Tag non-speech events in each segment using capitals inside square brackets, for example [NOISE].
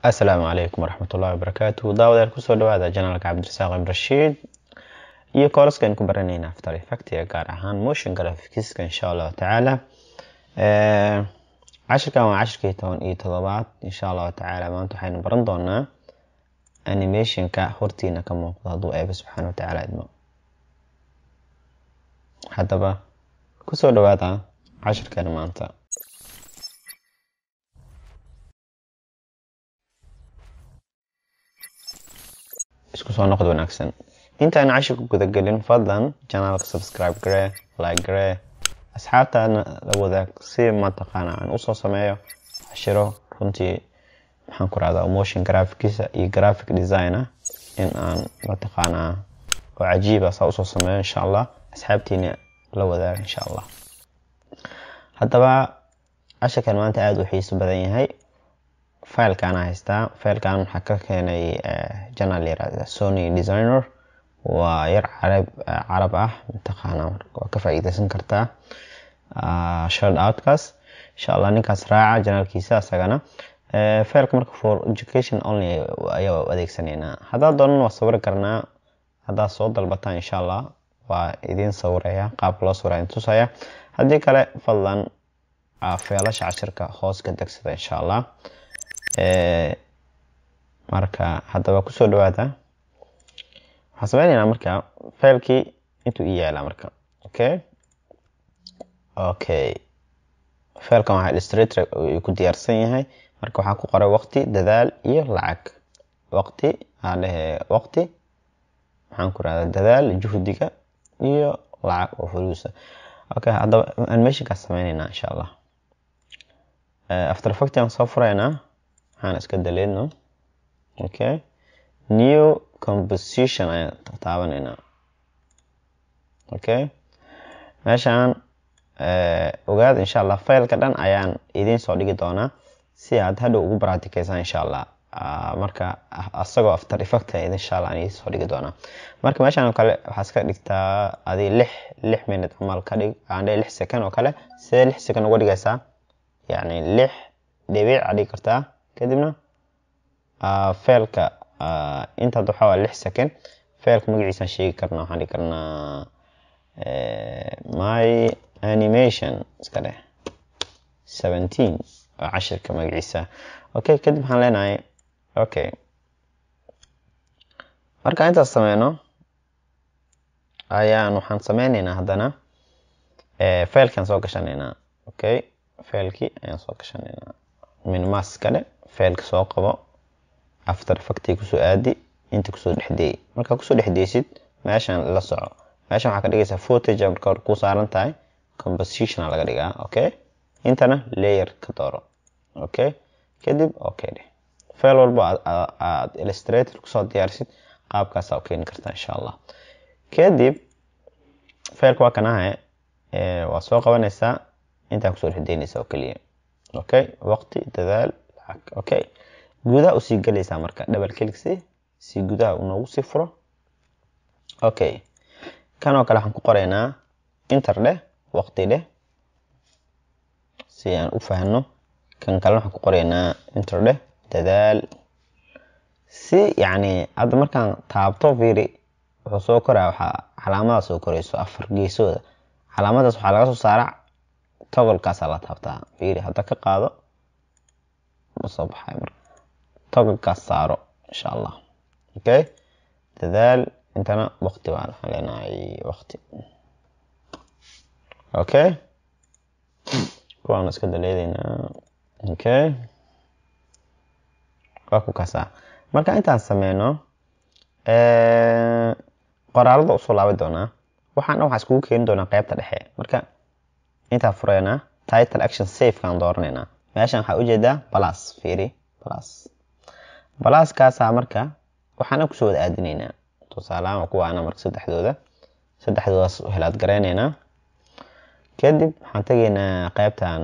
assalaamu calaykum waraxmatullahi wabarakaatu daawadayaal kusoo dhawaada janaalka cabdirasaaq ibrashiid iyo kooraskan ku baranayna after effectiga gaar ahaan motion graphicskan insha allahu tacaala cashirkan waa cashirkii toban iyo todobaad insha allahu tacaala maanta waxaynu baran doonaa animationka hortiina ka muuqda hadduu eebe subxaana wa tacaala idmo haddaba kusoo dhawaada cashirkan maanta isku soo noqod wanaagsan intaan casha ku gudagelin fadlan janaalka subscribe garee like garee asxaabtaadna la wadaag si mataqaana aan usoo sameeyo cashiro runtii maxaan ku rahdaa motion graphikiisa iyo graphic designa in aan mataqaanaa oo cajiiba ah saa usoo sameeyo insha allah asxaabtiina la wadaaga insha allah haddaba casharkan maanta aada u xiiso badan yahay failkan haystaa failkan waxaa ka keenay eh, janal yaraada eh, sony designer waa yar carab eh, carab ah mataqaana waa ka faa'iidaysan kartaa ah, shard outkaas insha allah ninkaas raaca janaalkiisa asagana failka marka for education only ayaa adeegsanaynaa haddaad doonan waa sawiri karnaa haddaad soo dalbataan insha allah waa idiin sawiraya qaab loo sawiraya tusaya haddii kale fadlan ah, feelasha cashirka hoos ka degsada insha allah marka hadaba kusoo dhawaada waxaan sameynayna marka faylkii intuu i yaala marka okay okay faylkan waxa strater ku diyaarsan yahay marka waxaan ku qoray waqti dadaal iyo lacag waqti aalehe waqti maxaan ku rahda dadaal juhdiga iyo lacag oo fuluusa okay haddaba animationkaa sameyneynaa insha allah after effect aan soo furaynaa waxaan iska daleedno okay new composition ayaan taabanayna okay meeshaan ogaad insha allah faylka dhan ayaan idiin soo dhigi doonaa si aad hadhow ugu baraatikeysaan insha allah marka asagoo after effect insha allah aan soo dhigi doonaa marka meeshaan oo kale waxaad iska dhigtaa adi lix lix minute camal ka dhig aan dhe lix second oo kale sidee lix second uga dhigaysaa yacni lix dhibiic aad kartaa kadibna ah, feelka ah, intaad waa lix second feelka magaciisaan sheegi karna waxaan dhigi karnaa eh, my animation iska dheh seventeen oo cashirka magaciisa okay kadib waxaan leenahay okay markaan intaas sameyno ayaan waxaan sameyneynaa haddana eh, feelkaan soo gashanaynaa okay feelkii ayaan soo gashanaynaa min mas iska dheh ficilka soo qabo after facti kusoo aadi inta kusoo dhexdeeyey markaa kusoo dhexdeysid meeshan la soco meeshan waxaa ka dhigaysaa footage marka kuu saaran tahay composition laga dhigaa okay intana layer ka dooro okay kadib okay dheh feel walba aad illustrator kusoo diyaarisid qaabkaasa u keeni kartaa insha allah kadib feelka waa kanaha waa soo qabanaysaa intaa kusoo dhexdeynaysa oo keliya okay waqti dadaal xag gudaha usii galaysaa marka double clickse si gudaha unoogu sii furo okay kanoo kale waxaan ku qoraynaa inter dheh waqti dheh si aan u fahno kan kalena waxaan ku qoraynaa inter dheh dadaal si yacni hadda markaan taabto fiiri wuxuu soo koraa waxaa calaamadaa soo korayso afar geesooda calaamadaas waxaa laga soo saara togolkaasaa la taabtaa fiiri hadda ka qaado kasoo baxay marka toggolkaas saaro insha allah okay dadaal intana wakti baan waxaan leenahay okay kuwaan iska daleedeynaa okay waa ku kaasaa marka intaan sameyno qoraalada usoo laabi doonaa waxaan waxaa iskugu keeni doonaa qeybta dhexe marka intaan fureynaa title action safekaan dooranayna meeshan waxaa ujeedaa balas fiiri balas balaaskaasaa marka waxaana kusoo wada aadinaynaa tusaalahaan kuwaana marka saddexdooda saddexdoodaas helaad gareynaynaa kadib waxaan tegaynaa qeybtan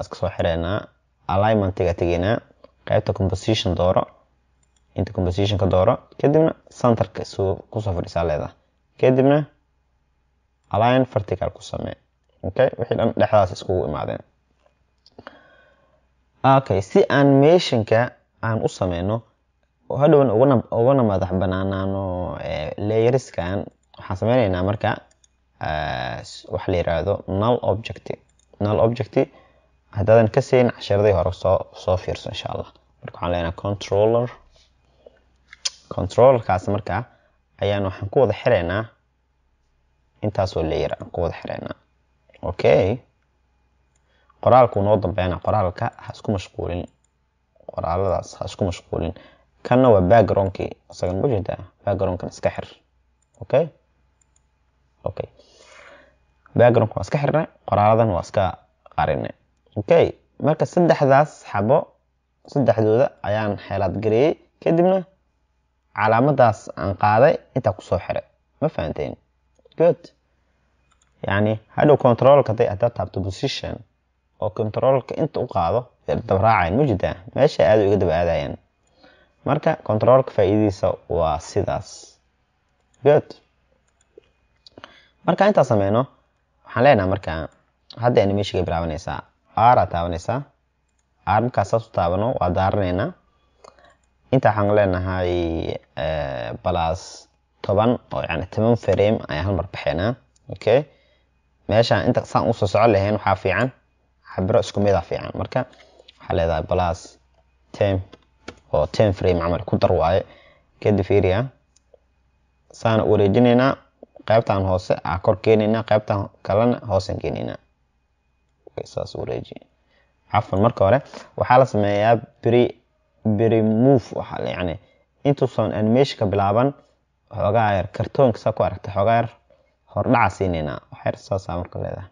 iska soo xireynaa alignmentiga tegaynaa qeybta composition dooro inta composition ka dooro kadibna centerka kusoo fadhiisaa leedaha kadibna align vertical ku samee okay wixii dhan dhexdaas iskugu imaadeen okay si aan meeshinka aan u sameyno hadhowan ugana madax banaanaano eh, leeyariskan waxaan sameyneynaa marka eh, waxa la yiraahdo null objective null objective haddaadan ka siin cashiradii hore soo soo fiirso insha allah marka waxaan leenaha controller controllerkaas marka ayaan waxaan ku wada xireynaa intaasoo leeyar aan ku wada xireynaa okay qoraalkuu noo dambeyn qoraalka ha isku mashquulin qoraaladaas ha isku mashquulin kanna waa backgroundkii isagan mujida backgroundkan iska xir okay okay backgroundkan waa iska xirnay qoraaladan waa iska qarinay okay marka saddexdaas xabo saddexdooda ayaan xeelaad gareeyey kadibna calaamadaas aan qaaday intaa kusoo xiray ma fahanteen good yani hadhow controlka haddaad taabto position oo kontaroolka inta u qaado dabraacayn mujida meesha aada iga daba aadayeen marka kontaroolka faa waa sidaas good marka intaa sameyno waxaan leenaha markaa hadda animationka bilaabanaysaa r taabanaysaa r markaa saas u taabano waa daaranaynaa inta waxaan leenahay eh, balas toban oo yani toban frame ayaa halmar baxeynaa okay meeshaan inta saan usoo soco lahayn waxaa fiican xabiro isku mid ah fiican marka waxaa leedahay balaas tem oo tem frame camal ku dar waaye kadib fiiriya ah, saana wareejinaynaa qaybtan hoose a ah, kor keenaynaa qaybtan kalena hooseen keenaynaa saas wareeji cafan marka hore waxaa la sameeyaa bri bri move waxaa yani intuusan animationka bilaaban xoogaa yar kartoonka saa ku aragta xoogaa yar hordhaca siinaynaa waxyar saasa marka leedahay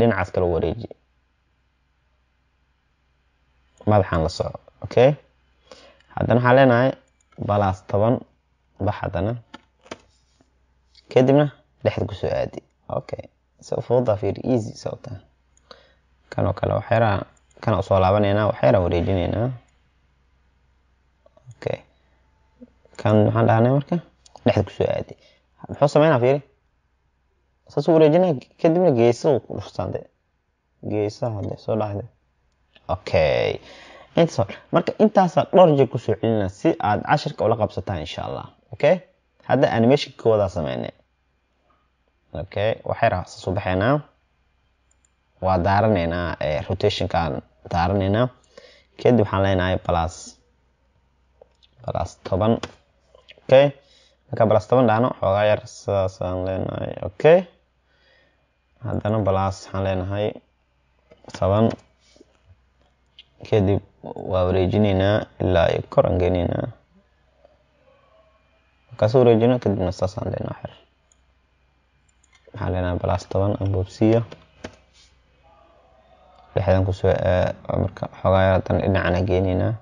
dhinacaas kale wareeji madaxaan la soco okay haddana waxaa leenahay balaas toban bax haddana kadibna dhexda kusoo aadi okay so fuuda fiir easy sababta kanoo kale waxyaaraha kana usoo laabanaynaa waxyaaraan wareejinaynaa okay kan waxaan dhahnay marka dhexda kusoo aadi muxuu sameynaa fiiri saasuu wareejina kadibna geesa ku dhufsaan de geesaha soo dhade okay intaas marka intaasaan dhowr jeer kusoo celinaa si aad cashirka ula qabsataan insha allah okay hadda animationka koowadaa sameynay okay waxay raha saasuu baxaynaa waa daaranaynaa rotationkaan daaranaynaa kadib waxaan leenahay balas balas toban okay markaa balas toban dhahno xoogaa yar sidaasaan leenahay okay haddana balaas waxaan leenahay toban kadib waa wareejinaynaa ilaa ay koran geynaynaa markaasu wareejino kadibna saasaan leenaha xer waxaan leenahay balaas toban anboobsiya dhexdan kusoo marka xoogaa yar haddana dhinacana geynaynaa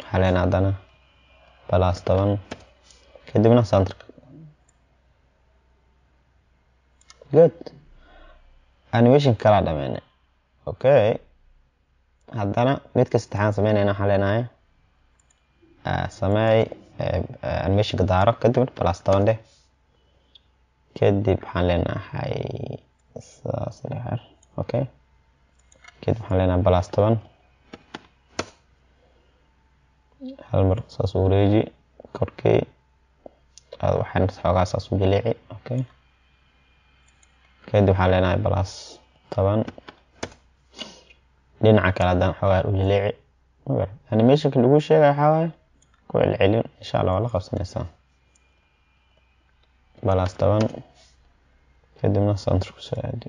waxaan leenahay haddana balaas toban kadibna santarka good animation kala dhameynay okay haddana midka saddexaan sameynayna waxaan leenahay ah, samey eh, eh, animationka daaro kadib plus toban dheh kadib waxaan leenahay saas okay kadib waxaan leenahay plus toban hal mar saas u wareeji korkii ah, waxaan xoogaa saas u jaleeci okay kadib waxaan leenahay balas toban dhinaca kale haddaan xoogaa ujileeci jiliici animationka lagu sheegay waxawaaye ku celcelin insha allah waa la qabsanaysaa balas toban kadibna centr kusoo aadi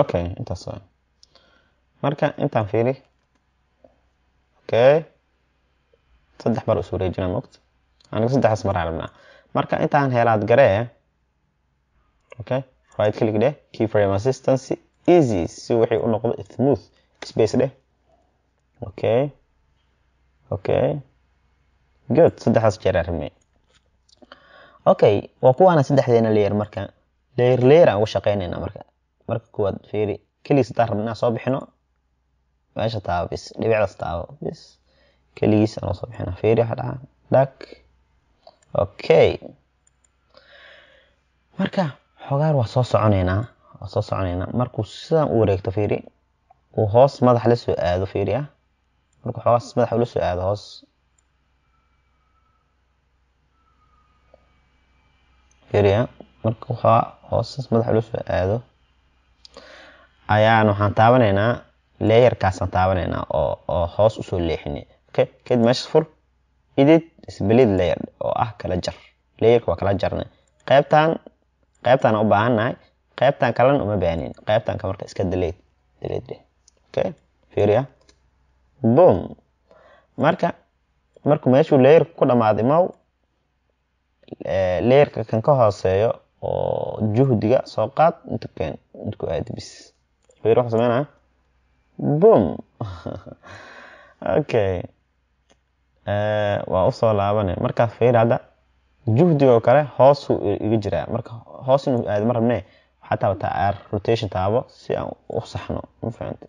okay intaas waa marka intaan fiiri okay saddex bar usuureejina mogta aniga saddexdaas bar arabnaa marka intaan heelaad garee okay right click dheh keyframe assistance easy si wixii u noqdo smooth space dheh okay okay good saddexdaas jeer aan okay waa kuwaana saddexdeena layer marka layer layer aan uga shaqeynaynaa marka marka kuwaad fiiri keligii saddaan rabna inaan soo bixino meesha taabo bis dhibicdaas taabo bis keligiis aan soo bixina fiiri waxa dhaca dhag okay marka xogaan waa soo soconeynaa waa soo soconeynaa markuu sidan u wareegto fiiri uu hoos madax la soo aado fiiri ah markuu xoogaas madax ula soo aado hoos fiiriya ah. markuu xoogaa hoosaas madax ula soo aado ayaan waxaan taabanaynaa leeyarkaasaan taabanaynaa oo oo hoos usoo leexina okay keed meeshas fur idid isbelid leeyar oo ah kala jar leeyarka waa kala jarna qaybtan qaybtaan u baahannahay qaybtan kalena uma baahnin qaybtanka marka iska daleed daleed okay fiiriya boom marka markuu meeshuu leerka ku dhammaaday mow eh, leerka kan ka hooseeyo oo juhdiga soo qaad intu keen aadibis fiiri wuxuu sameynaya boom [LAUGHS] okay eh, waa usoo laabanay markaas fiiri hadda juhdi oo kale hoosuu iga jiraa marka hoos inuu aado ma rabne waxaa taabataa r rotation taabo si aan u saxno mafahanta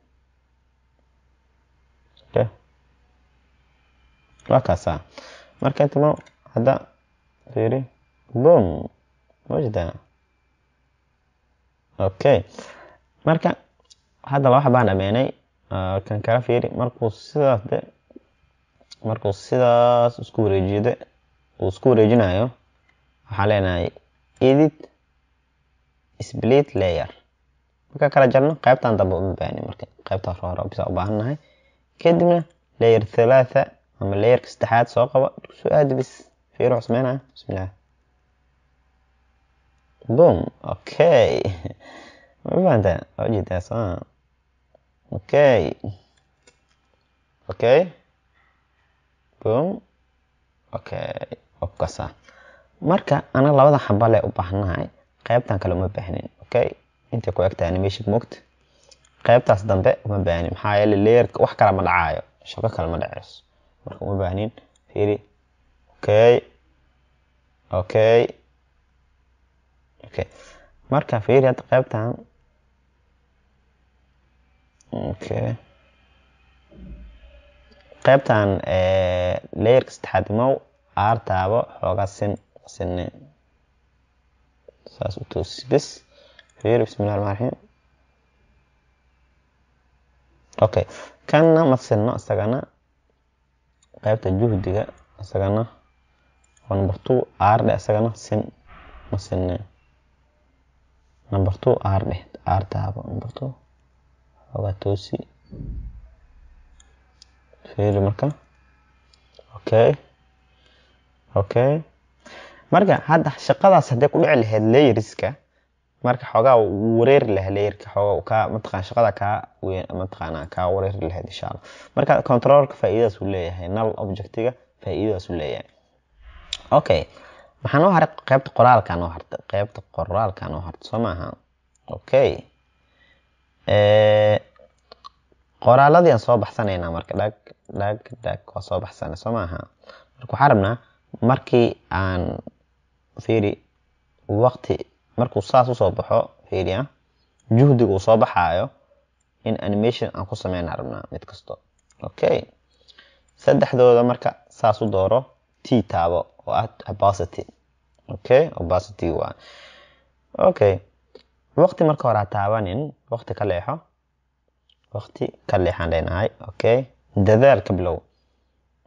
waa kaasa marka intama hadda fiiri boom wajedaa okay marka hadda laba xabaan dhameenay ah, kan kala fiiri markuu sidaas de markuu sidaas isku wareejiyade uu isku wareejinayo waxaan leenahay edit split layer markaa kala jarno qaybtan dambe uma baahni marka qaybta hore bisa u baahannahay kadibna layer thalaatha ama layerka saddexaad soo qaba soo aadi bis fiiro samaynaya bismillah boom okay mafahanta waa ujeedaa okay okay boom okay hobkaas marka anaga labada xaba u baahnahay qaybtan kale uma baahnin okay intay ku egtahay animation moogta qaybtaas dambe uma baahnin maxaa yeele leerka wax kale ma dhacaayo shaqo kale ma dhaceyso marka uma baahnin fiiri okay okay okay marka fiiri hadda qaybtan okay qaybtan eh, leerka saddexaad mow taabo xoogaa sin sine saas u toosis bes xuyar bismillahi rahmaan rahiim okay kanna ma sinno isagana qeybta juhdiga isagana waa number two aardhe isagana sin ma sine number two aardhe taabo number two xoogaa toosi fiiri marka okay okay marka hadda shaqadaas hadday ku dhici lahayd layerska marka xoogaa wareeri lahaa layerka xoogaa ka mataqaan shaqada kaa weyn mataqaana kaa wareeri lahayd insha allah marka controllerka faa'iidadaas uu leeyahay null objectiga faa'iidadaas uu leeyahay okay maxaa noo haray qaybta qoraalka noo hartay qaybta qoraalka noo hartay soo maaha okay qoraaladii aan soo baxsanaynaa marka dhag dhag dhag waa soo baxsanay soo maaha marka waxaa rabnaa markii aan fiiri waqti markuu saas usoo baxo fiiriya ah, juhdiga uu soo baxaayo in animation aan ku sameyna rabnaa mid kasto okay saddexdooda marka saas u dooro t taabo oo ah opacity okay opacity waa okay waqti marka hore ha taabanin waqti ka leexo waqti ka leexaan leenahay okay dadaal ka bilow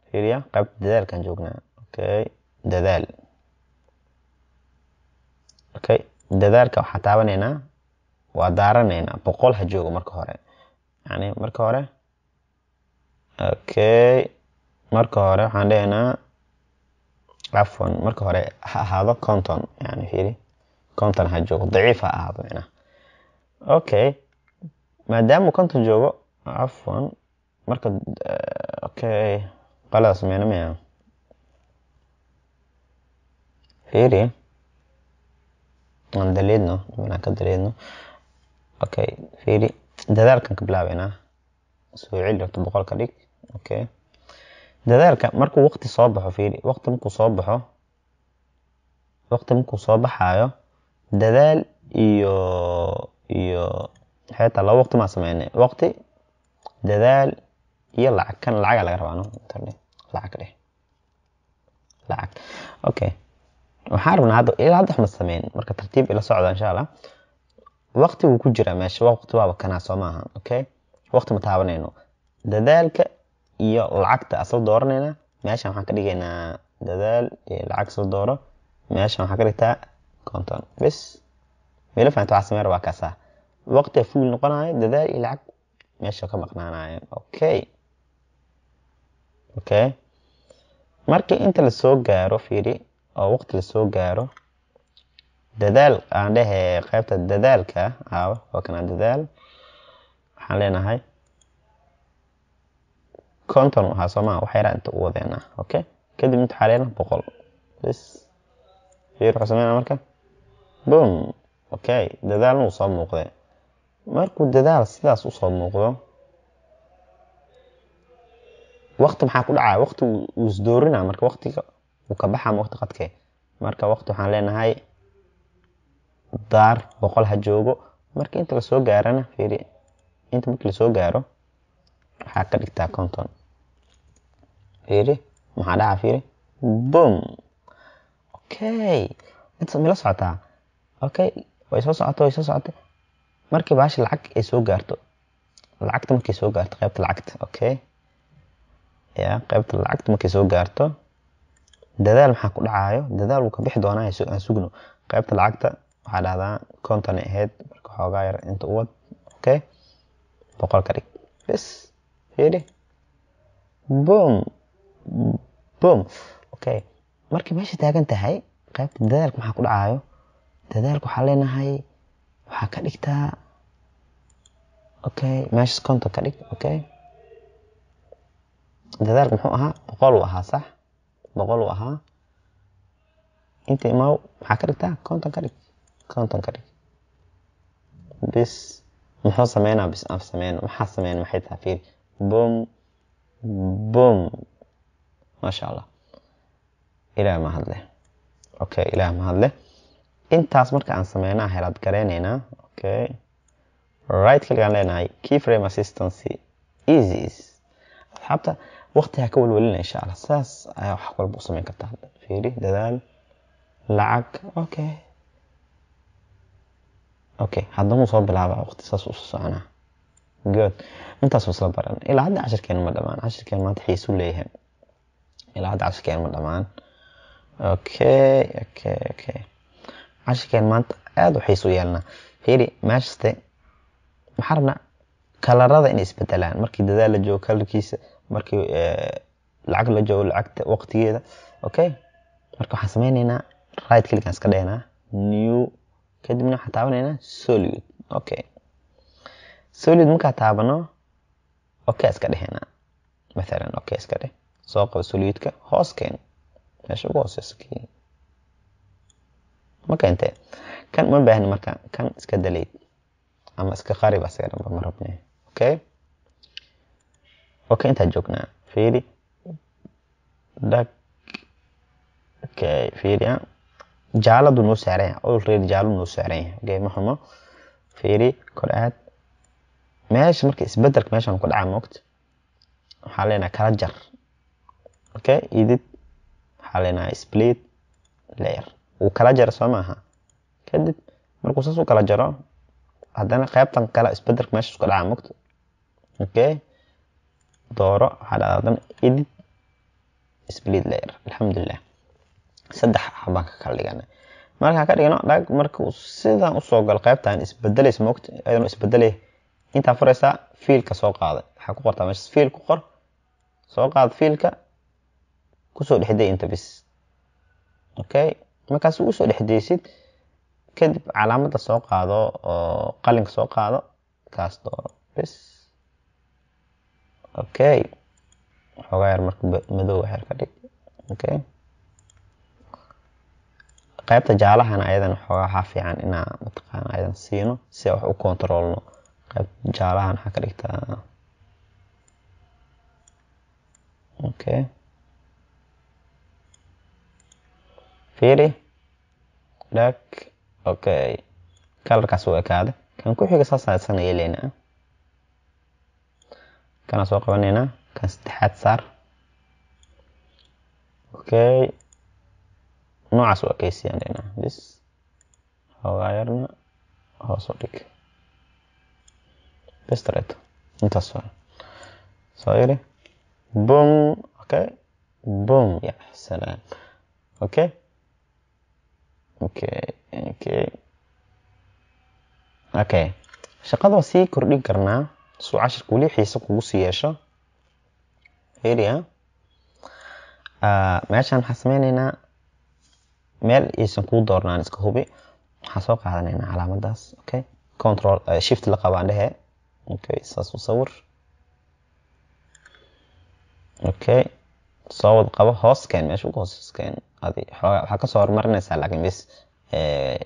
fiiriya ah, qaybta dadaalkaan joognaa okay dadaal okay dadaalka waxaa taabanaynaa waa daaranaynaa boqol ha joogo marka hore yani marka hore okay marka hore waxaan dhehaynaa cafwan marka hore ha ahaado conton yani fiiri conton ha joogo daciif ha ahaado micnaha okay maadaama conton joogo cafwan marka eh, okay qaladaas meena maya fiiri aan daleedno maraan ka daleedno okay fiiri dadaalkan ka bilaabeynaa soo celi rabto boqol ka dhig okay dadaalka markuu waqti soo baxo fiiri waqti markuu soo baxo waqti markuu soo baxayo dadaal iyo iyo xeetaa laba waqti maa sameynay waqti dadaal iyo lacag kan lacaga laga rabaa no lacag ka lacag okay waxaan rabnaa ilaa hadda waxma sameyn marka tartiib ila socda insha allah waqti wuu ku jiraa meesha waqti waaba kanaa soo maaha okay waqti ma taabanayno dadaalka iyo lacagta asal dooranayna meeshan waxaan ka dhigaynaa dadaal iyo lacag soo dooro meeshan waxaan ka dhigtaa konton bis meelo faanta waxaa samey rabaa kaasaa waqti fuul noqonayo dadaal iyo lacag meesha ka maqnaanayo okay okay marka inta la gaaro fiiri oo waqti lasoo gaaro dadaal aan dhehe qeybta dadaalka aawa waa kana dadaal waxaan leenahay konton ahaa soomaa wax yaraa inta u wadeena ah, okay kadib inta waxaa boqol bs fiir wuxuu sameynaa marka boom okay dadaalna uu soo muuqday markuu dadaal sidaas usoo muuqdo waqti maxaa ku dhacaa waqti uu isdoorina marka waqtiga wuu ka baxa ama waqti qadkee marka waqti waxaan leenahay daar boqol ha joogo marka inta lasoo gaarana fiiri inta marki lasoo gaaro waxaa ka dhigtaa conton fiiri maxaa dhaca fiiri bom okay mila socotaa okay way soo socota way soo socota markii baasha lacag ay soo gaarto lacagta markay soo gaarto qaybta lacagta okay ya qaybta lacagta markay soo gaarto dadaal maxaa ku dhacaayo dadaal wuu ka bixi doonaa aan sugno qaybta lacagta waxaa dhahdaa konton ahayd marka xoogaa yar inta u wad okay boqol ka dhig bes fiiri boom boom okay markay meesha taagan tahay qaybta dadaalka maxaa ku dhacaayo dadaalku waxaa leenahay waxaa ka dhigtaa okay meeshas konton ka dhig okay dadaalka muxuu ahaa boqol u ahaa sax boqol u ahaa inta imaa maxaa ka dhigtaa konton ka dhig konton ka dhig bis muxuu sameynaa bis aan sameyn maxaa sameyn maxay tahay fiiri boom boom maasha allah ilaah mahad okay ilaah mahad intaas marka aan sameynaa helaad gareyneynaa okay right kaligaan leenahay keyframe assistancy easy asxaabta waqti ka walwalina insha alla saas ayaa wax walba u samayn kartaa fiiri dadaal lacag okay okay haddamuu soo bilaabaa waqti saas u soconaa good intaasuu isla baran ilaa hadda cashirkeen ma dhamaan cashirkeen maanta xiisuu leeyahay ilaa hadda cashirkeen ma dhamaan okay okay okay cashirkeen maanta aada u xiisu yeelnaa fiiri meeshaste maxaa rabnaa kalarada inay isbedelaan markii dadaal la joogo kalarkiisa markii eh, lacag la joogo lacagta waqtigeeda okay marka waxaan sameyneynaa right clickan iska dhaynaa new kadibna waxaan taabanaynaa solid okay solid markaa taabano okay iska dhahaynaa mathalan okay iska dheh soo qaba solidka hoos keen meesha ugu hooseysa keen marka intee kan uma baahni marka kan iska daleyd ama iska qarib asiga dhanba ma rabne okay ok intaa joognaa fiiri dhag ok fiiriya eh. jaaladu noo saaran yahay already jaaladu noo saaran yahay okay ma xumo fiiri kor aad meesha marka isbedelka meeshan ku dhaca moogta waxaa leenahay kala jar okay idid waxaa leenahay split layer wuu kala jara soo maaha kadib markuu saas u kala jaro haddana qaybtan kala isbedelka meesha isku dhaca moogta okay dooro waxaa dhadaadan edit split layer alxamdulilah saddex ah baan ka kala dhigana markaan ka dhigno dhag markuu sidan usoo galo qaybtaan isbedelaysa moogta ayadoo isbedelay intaan furaysaa fiilka soo qaada waxaa ku qortaa meesha fiil ku qor soo qaad fiilka kusoo dhexday inta bis okay markaas usoo dhexdaysid kadib calaamada soo qaado oo qalinka soo qaado kaas dooro bis okay xoogaa yar marka madow xer ka dhig okay qaybta jaalahana ayadan xoogaa waxaa fiican inaa mataqaana ayadan siino si wax u kontaroolno qaybta jaalahan waxaa ka dhigtaa okay fiiri dhag okay kalarkaas u ekaada kan ku xiga saasaan isana yeeleyna ah kana soo qabanaynaa kan saddexaad saar okay noocaas waa kaysiyaan dhaynaa bis hogaayarna yarna dhig bistreto intaas waa soo yiri boom okay boom ya salaam okay okay okay okay shaqada sii kordhin karnaa suu cashirka weli xiise kugu sii yeesho heriya meeshaan waxaa sameyneynaa meel aysan kuu doornaan iska hubi waxaan soo qaadanaynaa calaamadaas okay control shift la qabaan dhehe okay saas sawir okay soo wad qabo hooskeen meesha ugu hooskeen adi xoogaa waxaa kasoo hormarinaysaa laakiin bis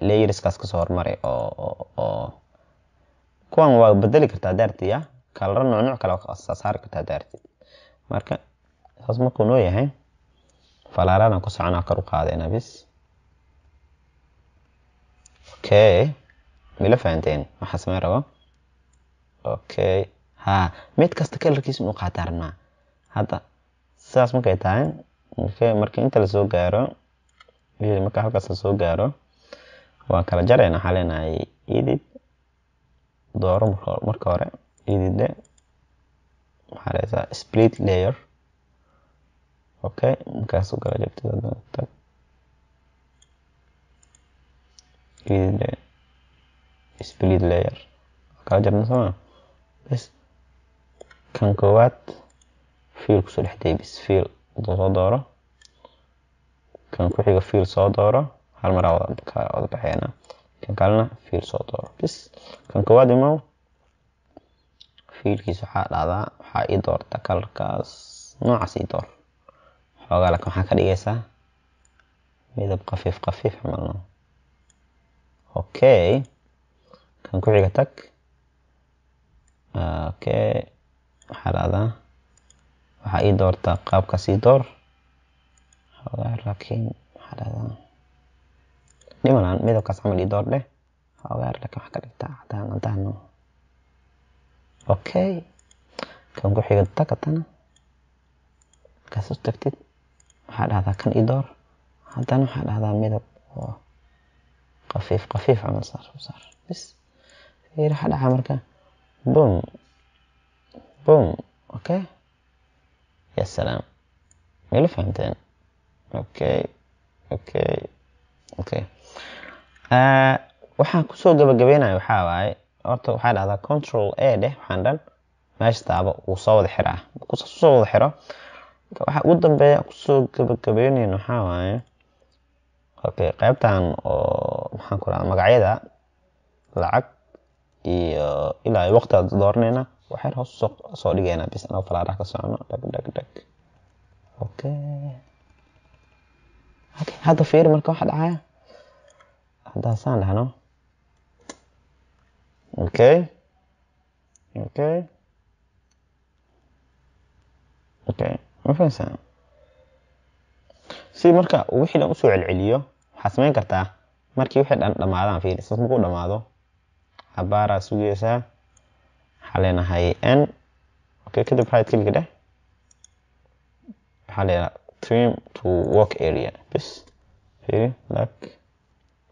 layerskaas kasoo hormari oo oo kuwan waa bedeli kartaa daarti ya kalaro noocnooc kale saari kartaa daarti marka saas markuu noo yahay falaarana ku soconaa kor u qaadayna bis okay mila fahanteen waxaa samey rabo okay ha mid kasta kalarkiis inuu qaataa rabnaa hadda sidaas markay tahay marka inta lasoo gaaro marka halkaas lasoo gaaro waa kala jaraynaa xaleenahay idib dooro marka hore idide maxaa leesaa split layer okay markaas u kala jabtid haddana tag idide split layer kala jabna soma bas kan koowaad fiil kusoo dhex daybis fiil soo dooro kan ku xiga fiil soo dooro hal mara wada baxeena kan kalena fiil soo dooro bis kan koowaad imow fiilkiis waxaa dhacdaa waxaa ii doorta kalarkaas noocaas ii door xoogaa laakin waxaa ka dhigaysaa midab khafiif khafiif camalna okay kan ku xiga tag okay waxaa dhacdaa waxaa ii doortaa qaabkaas ii door xoogaa laakiin waxaa dhacdaa dhimalaan midabkaas camal ii door dheh hogaar laakiin wax ka dhigtaa cadaan cadaan okay kan ku xiga takatana markaas u tagtid waxaa dhahdaa kan ii door haddana waxaa dhahdaa midab oo qafiif qafiif camal saar u saar bis fiiri waxaa dhacaa marka boom boom okay ya salaam maila fahamteen okay okay okay waxaan kusoo gabagabeynaya waxaa waaye horta waxaa dhahdaa control a dheh waxaan dhan meesha taabo wuu soo wada xiraa kusoo wada xiro waxaa ugu dambeeya kusoo gabagabeynayn waxaa waaye okay qaybtan oo maxaan ku rahaa magacyada lacag iyo ilaa waqti aad dooranayna waxyar hoos soo soo dhigayna bis anoo falaaraha ka socono dhag dhag dhag okay okay hadda fiiri marka waxa dhacaya doesn't no? Okay. Okay. Okay. Ma fahansan si marka wixii dhan usoo celceliyo waxaad samayn kartaa markii wixii dhan dhamaadaan fiil saas markuu dhamaado habaaraa sugeysaa waxaa leenahay n okay kadib right click dheh waxaa leenahay trim to work area bis fiiri like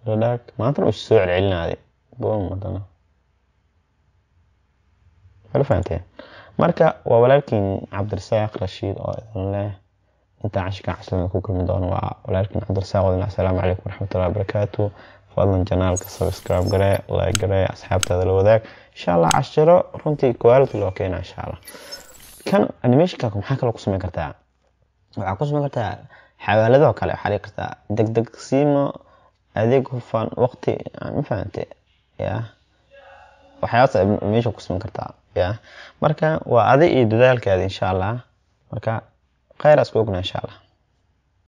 ladhaag maantana u soo celcelinaaday bomadana wala fahanteen marka waa walaalkiin cabdirasaaq rashiid oo idan leh intaa cashirkan caslan ku kulmi doono waa walaalkiin cabdirasaaq odin assalaamu calaykum waraxmatullahi wabarakaatu fadlan janaalka subscribe garee like garee asxaabtaada la wadaag insha allah cashiro runtii quality loo keena insha allah kan animationka maxaa kaloo ku sameyn kartaa waxaa ku sameyn kartaa xawaaladoo kale waxaa dhigi kartaa deg siimo adeeg hufan waqti mafahante ya waxyaas meesha ku siman kartaa ya marka waa adi iyo dadaalkeeda insha allah marka kheyr asku ognaa insha allah